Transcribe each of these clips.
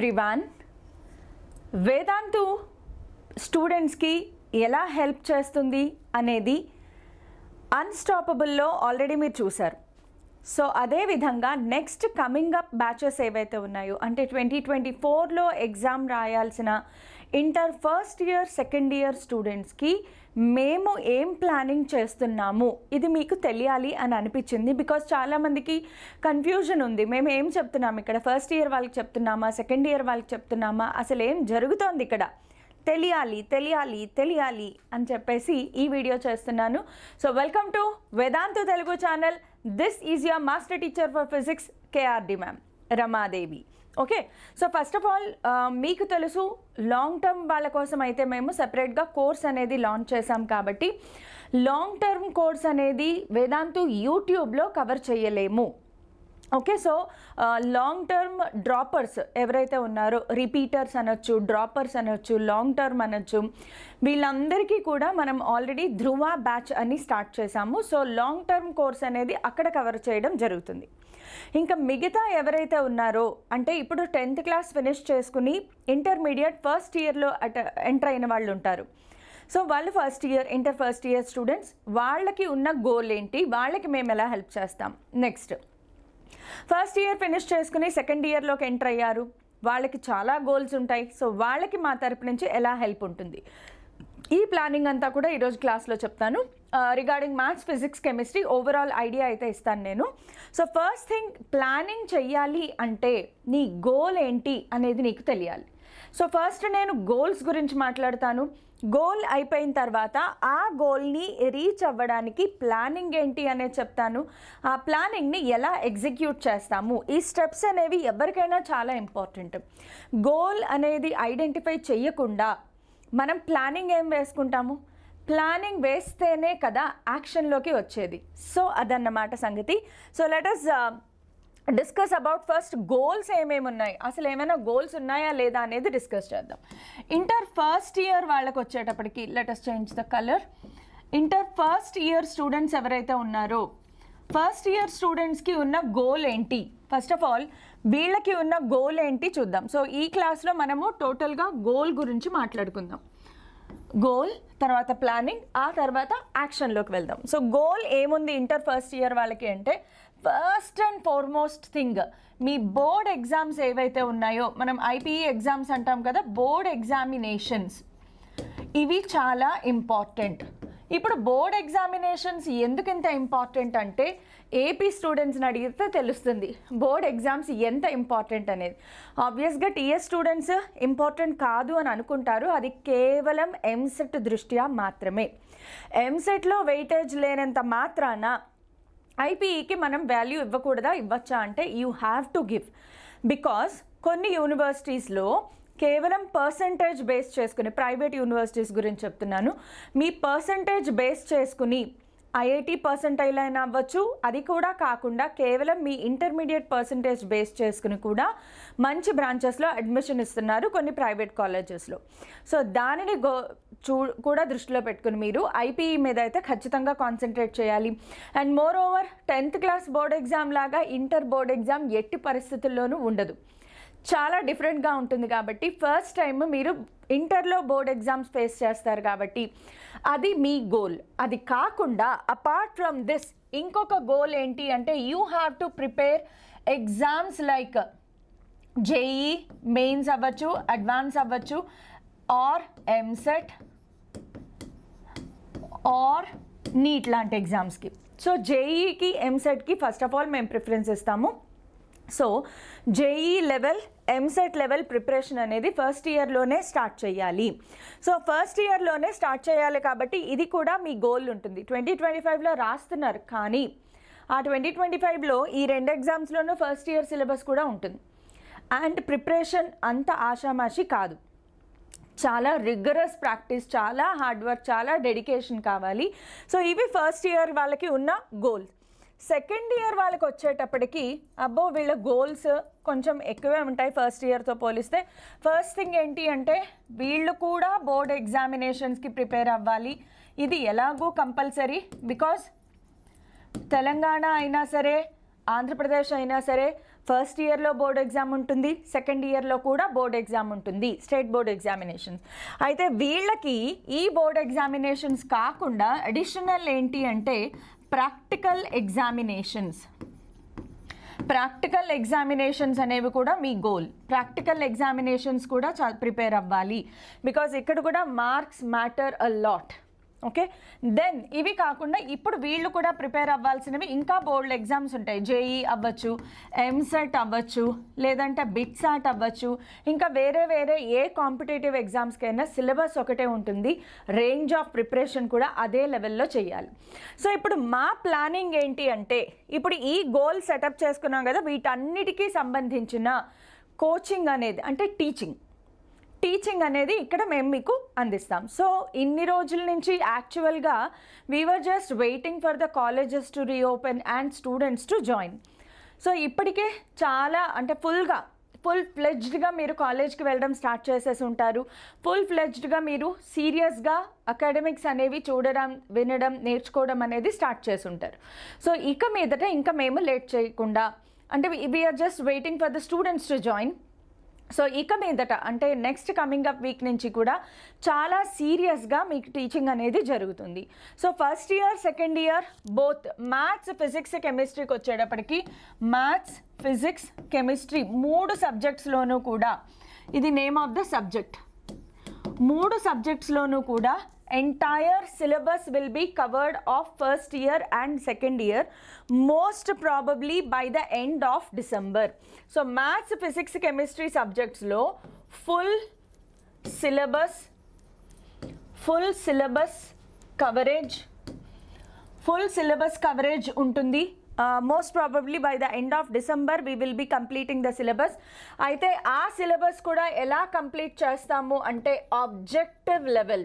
Everyone వేదాంతు స్టూడెంట్స్కి ఎలా help చేస్తుంది అనేది అన్స్టాపబుల్లో ఆల్రెడీ మీరు చూశారు సో అదేవిధంగా నెక్స్ట్ కమింగ్ అప్ బ్యాచెస్ ఏవైతే ఉన్నాయో అంటే ట్వంటీ ట్వంటీ ఫోర్లో ఎగ్జామ్ రాయాల్సిన inter first year second year స్టూడెంట్స్కి మేము ఏం ప్లానింగ్ చేస్తున్నాము ఇది మీకు తెలియాలి అని అనిపించింది బికాస్ చాలామందికి కన్ఫ్యూజన్ ఉంది మేము ఏం చెప్తున్నాము ఇక్కడ ఫస్ట్ ఇయర్ వాళ్ళకి చెప్తున్నామా సెకండ్ ఇయర్ వాళ్ళకి చెప్తున్నామా అసలు ఏం జరుగుతోంది ఇక్కడ తెలియాలి తెలియాలి తెలియాలి అని చెప్పేసి ఈ వీడియో చేస్తున్నాను so welcome to Vedantu Telugu channel this is your master teacher for physics KRD ma'am Ramadevi okay so first of all మీకు తెలుసు లాంగ్ టర్మ్ వాళ్ళ కోసం అయితే మేము సపరేట్గా కోర్స్ అనేది లాంచ్ చేసాం కాబట్టి లాంగ్ టర్మ్ కోర్స్ అనేది వేదాంతు యూట్యూబ్లో కవర్ చేయలేము okay so long term droppers ఎవరైతే ఉన్నారో రిపీటర్స్ అనొచ్చు డ్రాపర్స్ అనొచ్చు లాంగ్ టర్మ్ అనొచ్చు వీళ్ళందరికీ కూడా మనం ఆల్రెడీ ధ్రువ బ్యాచ్ అని స్టార్ట్ చేశాము సో లాంగ్ టర్మ్ కోర్స్ అనేది అక్కడ కవర్ చేయడం జరుగుతుంది ఇంకా మిగతా ఎవరైతే ఉన్నారో అంటే ఇప్పుడు టెన్త్ క్లాస్ ఫినిష్ చేసుకుని ఇంటర్మీడియట్ ఫస్ట్ ఇయర్లో అట ఎంటర్ అయిన వాళ్ళు ఉంటారు సో వాళ్ళు first year inter first year students వాళ్ళకి ఉన్న గోల్ ఏంటి వాళ్ళకి మేము ఎలా హెల్ప్ చేస్తాం నెక్స్ట్ ఫస్ట్ ఇయర్ ఫినిష్ చేసుకుని సెకండ్ ఇయర్లోకి ఎంటర్ అయ్యారు వాళ్ళకి చాలా గోల్స్ ఉంటాయి సో వాళ్ళకి మా తరపు నుంచి ఎలా హెల్ప్ ఉంటుంది ఈ ప్లానింగ్ అంతా కూడా ఈరోజు క్లాస్లో చెప్తాను regarding maths physics chemistry overall idea అయితే ఇస్తాను నేను సో ఫస్ట్ థింగ్ ప్లానింగ్ చెయ్యాలి అంటే నీ గోల్ ఏంటి అనేది నీకు తెలియాలి సో ఫస్ట్ నేను గోల్స్ గురించి మాట్లాడతాను గోల్ అయిపోయిన తర్వాత ఆ గోల్ని రీచ్ అవ్వడానికి ప్లానింగ్ ఏంటి అనేది చెప్తాను ఆ ప్లానింగ్ని ఎలా ఎగ్జిక్యూట్ చేస్తాము ఈ స్టెప్స్ అనేవి ఎవరికైనా చాలా ఇంపార్టెంట్ గోల్ అనేది ఐడెంటిఫై చేయకుండా మనం ప్లానింగ్ ఏం వేసుకుంటాము ప్లానింగ్ వేస్తేనే కదా యాక్షన్లోకి వచ్చేది సో అదన్నమాట సంగతి so let us discuss about first goals ఏమేమి ఉన్నాయి అసలు ఏమైనా గోల్స్ ఉన్నాయా లేదా అనేది డిస్కస్ చేద్దాం ఇంటర్ ఫస్ట్ ఇయర్ వాళ్ళకి వచ్చేటప్పటికి latest change the colour inter first year students ఎవరైతే ఉన్నారో ఫస్ట్ ఇయర్ స్టూడెంట్స్కి ఉన్న గోల్ ఏంటి ఫస్ట్ ఆఫ్ ఆల్ వీళ్ళకి ఉన్న గోల్ ఏంటి చూద్దాం సో ఈ క్లాస్లో మనము టోటల్గా గోల్ గురించి మాట్లాడుకుందాం గోల్ తర్వాత ప్లానింగ్ ఆ తర్వాత యాక్షన్లోకి వెళ్దాం సో గోల్ ఏముంది ఇంటర్ ఫస్ట్ ఇయర్ వాళ్ళకి అంటే ఫస్ట్ అండ్ ఫార్మోస్ట్ థింగ్ మీ బోర్డ్ ఎగ్జామ్స్ ఏవైతే ఉన్నాయో మనం ఐపీఈ ఎగ్జామ్స్ e అంటాం కదా బోర్డ్ ఎగ్జామినేషన్స్ ఇవి చాలా ఇంపార్టెంట్ ఇప్పుడు బోర్డ్ ఎగ్జామినేషన్స్ ఎందుకు ఇంత ఇంపార్టెంట్ అంటే ఏపీ స్టూడెంట్స్ని అడిగితే తెలుస్తుంది బోర్డ్ ఎగ్జామ్స్ ఎంత ఇంపార్టెంట్ అనేది ఆబ్వియస్గా టీఎస్ స్టూడెంట్స్ ఇంపార్టెంట్ కాదు అని అనుకుంటారు అది కేవలం ఎంసెట్ దృష్ట్యా మాత్రమే ఎంసెట్లో వెయిటేజ్ లేనంత మాత్రాన ఐపీఈకి మనం వాల్యూ ఇవ్వకూడదా ఇవ్వచ్చా అంటే you have to give because కొన్ని యూనివర్సిటీస్లో కేవలం పర్సంటేజ్ బేస్ చేసుకుని ప్రైవేట్ యూనివర్సిటీస్ గురించి చెప్తున్నాను మీ పర్సంటేజ్ బేస్ చేసుకుని ఐఐటి పర్సంటైల్ అయినా అవ్వచ్చు అది కూడా కాకుండా కేవలం మీ ఇంటర్మీడియట్ పర్సంటేజ్ బేస్ చేసుకుని కూడా మంచి బ్రాంచెస్లో అడ్మిషన్ ఇస్తున్నారు కొన్ని ప్రైవేట్ కాలేజెస్లో సో దానిని గో చూ కూడా దృష్టిలో పెట్టుకుని మీరు ఐపీఈ మీద అయితే ఖచ్చితంగా కాన్సన్ట్రేట్ చేయాలి and moreover tenth class board exam లాగా ఇంటర్ బోర్డ్ ఎగ్జామ్ ఎట్టి పరిస్థితుల్లోనూ ఉండదు చాలా డిఫరెంట్గా ఉంటుంది కాబట్టి ఫస్ట్ టైం మీరు ఇంటర్లో బోర్డ్ ఎగ్జామ్స్ ఫేస్ చేస్తారు కాబట్టి అది మీ గోల్ అది కాకుండా అపార్ట్ ఫ్రమ్ దిస్ ఇంకొక గోల్ ఏంటి అంటే you have to prepare exams like JEE mains అవ్వచ్చు అడ్వాన్స్ అవ్వచ్చు ఆర్ ఎంసెట్ ఆర్ నీట్ లాంటి ఎగ్జామ్స్కి సో జేఈకి ఎంసెట్కి ఫస్ట్ ఆఫ్ ఆల్ మేము ప్రిఫరెన్స్ ఇస్తాము so JEE level EAMCET level preparation అనేది ఫస్ట్ ఇయర్లోనే స్టార్ట్ చేయాలి సో ఫస్ట్ ఇయర్లోనే స్టార్ట్ చేయాలి కాబట్టి ఇది కూడా మీ గోల్ ఉంటుంది ట్వంటీ ట్వంటీ ఫైవ్లో రాస్తున్నారు కానీ ఆ ట్వంటీ ట్వంటీ ఫైవ్లో ఈ రెండు ఎగ్జామ్స్లోనూ ఫస్ట్ ఇయర్ సిలబస్ కూడా ఉంటుంది అండ్ ప్రిపరేషన్ అంత ఆషామాషి కాదు చాలా రిగరస్ ప్రాక్టీస్ చాలా హార్డ్ వర్క్ చాలా డెడికేషన్ కావాలి సో ఇవి ఫస్ట్ ఇయర్ వాళ్ళకి ఉన్న గోల్స్ సెకండ్ ఇయర్ వాళ్ళకి వచ్చేటప్పటికి అబ్బో వీళ్ళ గోల్స్ కొంచెం ఎక్కువే ఉంటాయి ఫస్ట్ ఇయర్తో పోలిస్తే ఫస్ట్ థింగ్ ఏంటి అంటే వీళ్ళు కూడా బోర్డ్ ఎగ్జామినేషన్స్కి ప్రిపేర్ అవ్వాలి ఇది ఎలాగూ కంపల్సరీ బికాస్ తెలంగాణ అయినా సరే ఆంధ్రప్రదేశ్ అయినా సరే ఫస్ట్ ఇయర్లో బోర్డ్ ఎగ్జామ్ ఉంటుంది సెకండ్ ఇయర్లో కూడా బోర్డ్ ఎగ్జామ్ ఉంటుంది స్టేట్ బోర్డ్ ఎగ్జామినేషన్స్ అయితే వీళ్ళకి ఈ బోర్డ్ ఎగ్జామినేషన్స్ కాకుండా అడిషనల్ ఏంటి అంటే ప్రాక్టికల్ ఎగ్జామినేషన్స్ ప్రాక్టికల్ ఎగ్జామినేషన్స్ అనేవి కూడా మీ గోల్ ప్రాక్టికల్ ఎగ్జామినేషన్స్ కూడా చాలా ప్రిపేర్ అవ్వాలి బికాజ్ ఇక్కడ కూడా marks matter a lot okay then ఇవి కాకుండా ఇప్పుడు వీళ్ళు కూడా ప్రిపేర్ అవ్వాల్సినవి ఇంకా బోర్డ్ ఎగ్జామ్స్ ఉంటాయి జేఈ అవ్వచ్చు ఎంసెట్ అవ్వచ్చు లేదంటే బిట్సాట్ అవ్వచ్చు ఇంకా వేరే వేరే ఏ కాంపిటేటివ్ ఎగ్జామ్స్కైనా సిలబస్ ఒకటే ఉంటుంది రేంజ్ ఆఫ్ ప్రిపరేషన్ కూడా అదే లెవెల్లో చేయాలి సో ఇప్పుడు మా ప్లానింగ్ ఏంటి అంటే ఇప్పుడు ఈ గోల్ సెటప్ చేసుకున్నాం కదా వీటన్నిటికీ సంబంధించిన కోచింగ్ అనేది అంటే టీచింగ్ టీచింగ్ అనేది ఇక్కడ మేము మీకు అందిస్తాం సో ఇన్ని రోజుల నుంచి యాక్చువల్గా we are just waiting for the colleges to reopen and students to join so ఇప్పటికే చాలా అంటే ఫుల్గా ఫుల్ ఫ్లెజ్డ్గా మీరు కాలేజ్కి వెళ్ళడం స్టార్ట్ చేసేసి ఉంటారు ఫుల్ ఫ్లెజ్డ్గా మీరు సీరియస్గా అకాడమిక్స్ అనేవి చూడడం వినడం నేర్చుకోవడం అనేది స్టార్ట్ చేసి ఉంటారు సో ఇక మీదట ఇంకా మేము లేట్ చేయకుండా అంటే we are just waiting for the students to join so ఇక మీదట అంటే నెక్స్ట్ కమింగ్ అప్ వీక్ నుంచి కూడా చాలా సీరియస్గా మీకు టీచింగ్ అనేది జరుగుతుంది so first year second year both maths physics కెమిస్ట్రీకి వచ్చేటప్పటికి మ్యాథ్స్ ఫిజిక్స్ కెమిస్ట్రీ మూడు సబ్జెక్ట్స్లోనూ కూడా ఇది నేమ్ ఆఫ్ ద సబ్జెక్ట్ మూడు సబ్జెక్ట్స్లోనూ కూడా entire syllabus will be covered of first year and second year most probably by the end of December. So maths, physics, chemistry subjects low full syllabus, full syllabus coverage, full syllabus coverage untundi. Most probably by the end of December we will be completing the syllabus అయితే ఆ syllabus కూడా ఎలా complete చేస్తాము అంటే objective level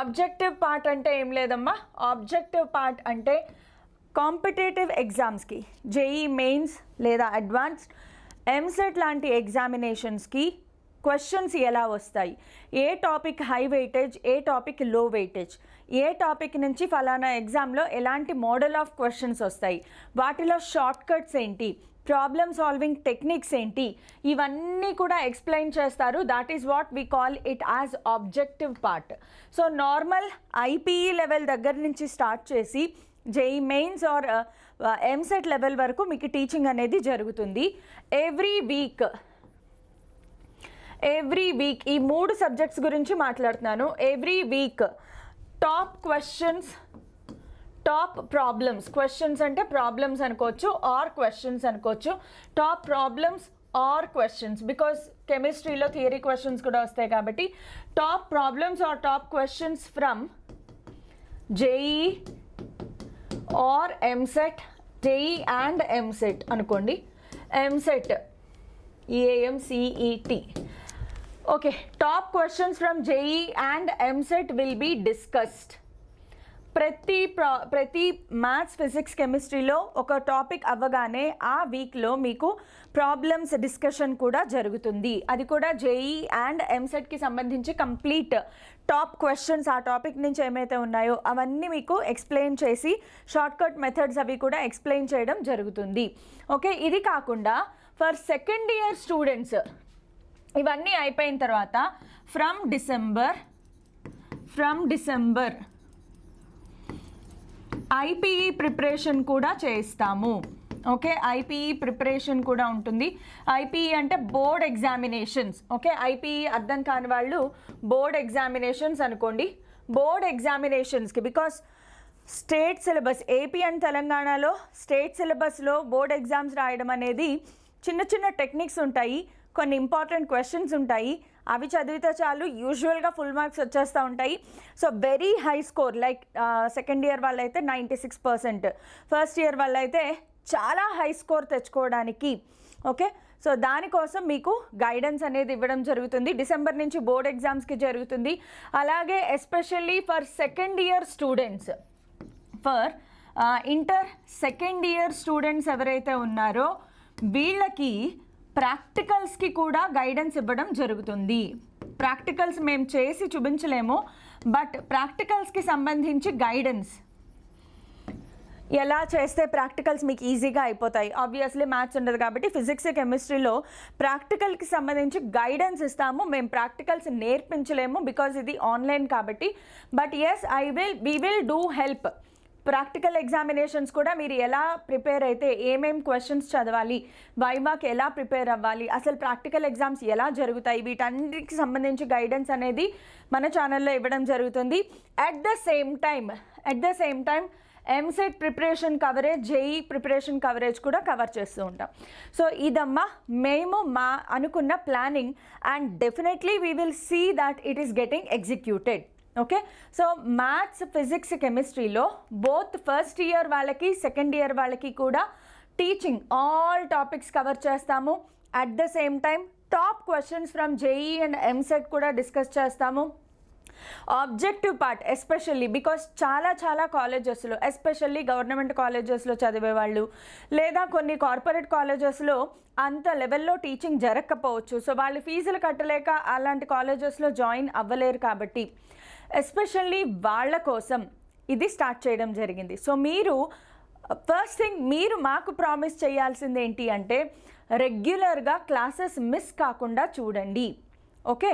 objective part అంటే ఏం లేదమ్మా objective part అంటే కాంపిటేటివ్ ఎగ్జామ్స్కి జేఈ మెయిన్స్ లేదా అడ్వాన్స్డ్ ఎంసెట్ లాంటి ఎగ్జామినేషన్స్కి క్వశ్చన్స్ ఎలా వస్తాయి ఏ టాపిక్ హై వెయిటేజ్ ఏ టాపిక్ లో వెయిటేజ్ ఏ టాపిక్ నుంచి ఫలానా ఎగ్జామ్లో ఎలాంటి మోడల్ ఆఫ్ క్వశ్చన్స్ వస్తాయి వాటిలో షార్ట్ కట్స్ ఏంటి ప్రాబ్లమ్ సాల్వింగ్ టెక్నిక్స్ ఏంటి ఇవన్నీ కూడా ఎక్స్ప్లెయిన్ చేస్తారు that is what we call it as objective part so normal IPE level దగ్గర నుంచి స్టార్ట్ చేసి JEE mains or EAMCET level వరకు మీకు టీచింగ్ అనేది జరుగుతుంది ఎవ్రీ వీక్ ఎవ్రీ వీక్ ఈ మూడు సబ్జెక్ట్స్ గురించి మాట్లాడుతున్నాను every week top questions top problems questions అంటే ప్రాబ్లమ్స్ అనుకోవచ్చు ఆర్ క్వశ్చన్స్ అనుకోవచ్చు top problems or questions because కెమిస్ట్రీలో థియరీ క్వశ్చన్స్ కూడా వస్తాయి కాబట్టి top problems or top questions from JEE or EAMCET JEE and EAMCET అనుకోండి EAMCET EAMCET okay top questions from JEE and EAMCET will be discussed ప్రతి ప్రా ప్రతి maths physics కెమిస్ట్రీలో ఒక టాపిక్ అవ్వగానే ఆ వీక్లో మీకు ప్రాబ్లమ్స్ డిస్కషన్ కూడా జరుగుతుంది అది కూడా జేఈ అండ్ ఎంసెట్కి సంబంధించి కంప్లీట్ టాప్ క్వశ్చన్స్ ఆ టాపిక్ నుంచి ఏమైతే ఉన్నాయో అవన్నీ మీకు ఎక్స్ప్లెయిన్ చేసి షార్ట్కట్ మెథడ్స్ అవి కూడా ఎక్స్ప్లెయిన్ చేయడం జరుగుతుంది ఓకే ఇది కాకుండా ఫర్ సెకండ్ ఇయర్ స్టూడెంట్స్ ఇవన్నీ అయిపోయిన తర్వాత from December from December IPE preparation కూడా చేయిస్తాము ఓకే ఐపీఈ ప్రిపరేషన్ కూడా ఉంటుంది ఐపీఈ అంటే బోర్డ్ ఎగ్జామినేషన్స్ ఓకే ఐపీఈ అర్థం కాని వాళ్ళు బోర్డ్ ఎగ్జామినేషన్స్ అనుకోండి బోర్డ్ ఎగ్జామినేషన్స్కి because state syllabus AP and తెలంగాణలో స్టేట్ సిలబస్లో బోర్డ్ ఎగ్జామ్స్ రాయడం అనేది చిన్న చిన్న టెక్నిక్స్ ఉంటాయి కొన్ని ఇంపార్టెంట్ క్వశ్చన్స్ ఉంటాయి అవి చదివితే చాలు యూజువల్గా ఫుల్ మార్క్స్ వచ్చేస్తూ ఉంటాయి so very high score like second year వాళ్ళైతే ninety six percent first year వాళ్ళైతే చాలా హై స్కోర్ తెచ్చుకోవడానికి ఓకే సో దానికోసం మీకు గైడెన్స్ అనేది ఇవ్వడం జరుగుతుంది డిసెంబర్ నుంచి బోర్డ్ ఎగ్జామ్స్కి జరుగుతుంది అలాగే especially for second year students for inter second year students ఎవరైతే ఉన్నారో వీళ్ళకి ప్రాక్టికల్స్కి కూడా గైడెన్స్ ఇవ్వడం జరుగుతుంది ప్రాక్టికల్స్ మేము చేసి చూపించలేము బట్ ప్రాక్టికల్స్కి సంబంధించి గైడెన్స్ ఎలా చేస్తే ప్రాక్టికల్స్ మీకు ఈజీగా అయిపోతాయి ఆబ్వియస్లీ మ్యాథ్స్ ఉండదు కాబట్టి ఫిజిక్స్ కెమిస్ట్రీలో ప్రాక్టికల్కి సంబంధించి గైడెన్స్ ఇస్తాము మేము ప్రాక్టికల్స్ నేర్పించలేము బికాజ్ ఇది ఆన్లైన్ కాబట్టి but yes I will we will do help practical examinations కూడా మీరు ఎలా ప్రిపేర్ అయితే ఏమేం క్వశ్చన్స్ చదవాలి వైవాకి ఎలా ప్రిపేర్ అవ్వాలి అసలు ప్రాక్టికల్ ఎగ్జామ్స్ ఎలా జరుగుతాయి వీటన్నిటికి సంబంధించి గైడెన్స్ అనేది మన ఛానల్లో ఇవ్వడం జరుగుతుంది at the same time at the same time EAMCET preparation coverage JEE preparation coverage కూడా కవర్ చేస్తూ ఉంటాం సో ఇదమ్మా మేము మా అనుకున్న planning and definitely we will see that it is getting executed okay so maths physics కెమిస్ట్రీలో both first year వాళ్ళకి second year వాళ్ళకి కూడా టీచింగ్ ఆల్ టాపిక్స్ కవర్ చేస్తాము at the same time top questions from JEE and EAMCET కూడా discuss చేస్తాము objective part especially because చాలా చాలా కాలేజెస్లో ఎస్పెషల్లీ గవర్నమెంట్ కాలేజెస్లో చదివేవాళ్ళు లేదా కొన్ని కార్పొరేట్ కాలేజెస్లో అంత లెవెల్లో టీచింగ్ జరగకపోవచ్చు సో వాళ్ళు ఫీజులు కట్టలేక అలాంటి కాలేజెస్లో జాయిన్ అవ్వలేరు కాబట్టి ఎస్పెషల్లీ వాళ్ళ కోసం ఇది స్టార్ట్ చేయడం జరిగింది సో మీరు ఫస్ట్ థింగ్ మీరు మాకు ప్రామిస్ చేయాల్సింది ఏంటి అంటే రెగ్యులర్గా క్లాసెస్ మిస్ కాకుండా చూడండి ఓకే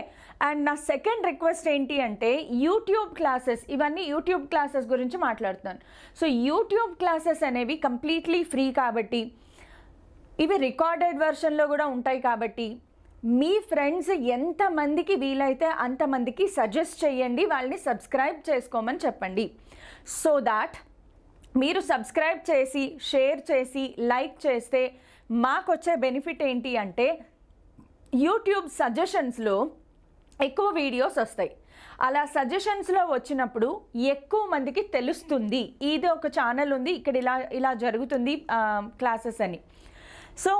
అండ్ నా సెకండ్ రిక్వెస్ట్ ఏంటి అంటే యూట్యూబ్ క్లాసెస్ ఇవన్నీ యూట్యూబ్ క్లాసెస్ గురించి మాట్లాడుతున్నాను సో యూట్యూబ్ క్లాసెస్ అనేవి కంప్లీట్లీ ఫ్రీ కాబట్టి ఇవి రికార్డెడ్ వెర్షన్లో కూడా ఉంటాయి కాబట్టి మీ ఫ్రెండ్స్ ఎంతమందికి వీలైతే అంతమందికి సజెస్ట్ చేయండి వాళ్ళని సబ్స్క్రైబ్ చేసుకోమని చెప్పండి సో దాట్ మీరు సబ్స్క్రైబ్ చేసి షేర్ చేసి లైక్ చేస్తే మాకొచ్చే బెనిఫిట్ ఏంటి అంటే యూట్యూబ్ సజెషన్స్లో ఎక్కువ వీడియోస్ వస్తాయి అలా సజెషన్స్లో వచ్చినప్పుడు ఎక్కువ మందికి తెలుస్తుంది ఇది ఒక ఛానల్ ఉంది ఇక్కడ ఇలా ఇలా జరుగుతుంది క్లాసెస్ అని సో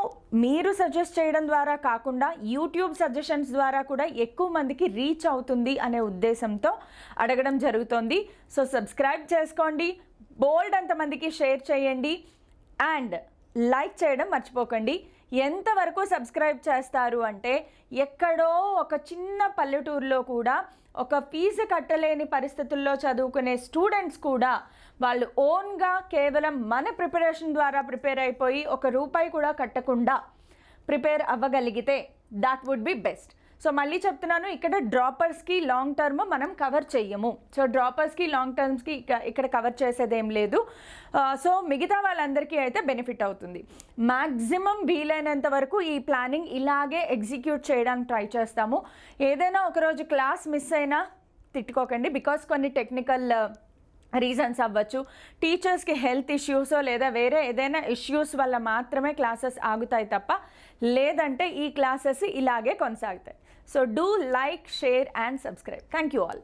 మీరు సజెస్ట్ చేయడం ద్వారా కాకుండా యూట్యూబ్ సజెషన్స్ ద్వారా కూడా ఎక్కువ మందికి రీచ్ అవుతుంది అనే ఉద్దేశంతో అడగడం జరుగుతోంది సో సబ్స్క్రైబ్ చేసుకోండి బోల్డ్ అంతమందికి షేర్ చేయండి అండ్ లైక్ చేయడం మర్చిపోకండి ఎంతవరకు సబ్స్క్రైబ్ చేస్తారు అంటే ఎక్కడో ఒక చిన్న పల్లెటూరులో కూడా ఒక ఫీజు కట్టలేని పరిస్థితుల్లో చదువుకునే స్టూడెంట్స్ కూడా వాళ్ళు ఓన్గా కేవలం మన ప్రిపరేషన్ ద్వారా ప్రిపేర్ అయిపోయి ఒక రూపాయి కూడా కట్టకుండా ప్రిపేర్ అవ్వగలిగితే that would be best so మళ్ళీ చెప్తున్నాను ఇక్కడ డ్రాపర్స్కి లాంగ్ టర్మ్ మనం కవర్ చెయ్యము సో డ్రాపర్స్కి లాంగ్ టర్మ్స్కి ఇక్కడ కవర్ చేసేదేం లేదు సో మిగతా వాళ్ళందరికీ అయితే బెనిఫిట్ అవుతుంది మ్యాక్సిమం వీలైనంత వరకు ఈ ప్లానింగ్ ఇలాగే ఎగ్జిక్యూట్ చేయడానికి ట్రై చేస్తాము ఏదైనా ఒకరోజు క్లాస్ మిస్ అయినా తిట్టుకోకండి బికాస్ కొన్ని టెక్నికల్ రీజన్స్ అవ్వచ్చు టీచర్స్కి హెల్త్ ఇష్యూస్ లేదా వేరే ఏదైనా ఇష్యూస్ వల్ల మాత్రమే క్లాసెస్ ఆగుతాయి తప్ప లేదంటే ఈ క్లాసెస్ ఇలాగే కొనసాగుతాయి so do like share and subscribe thank you all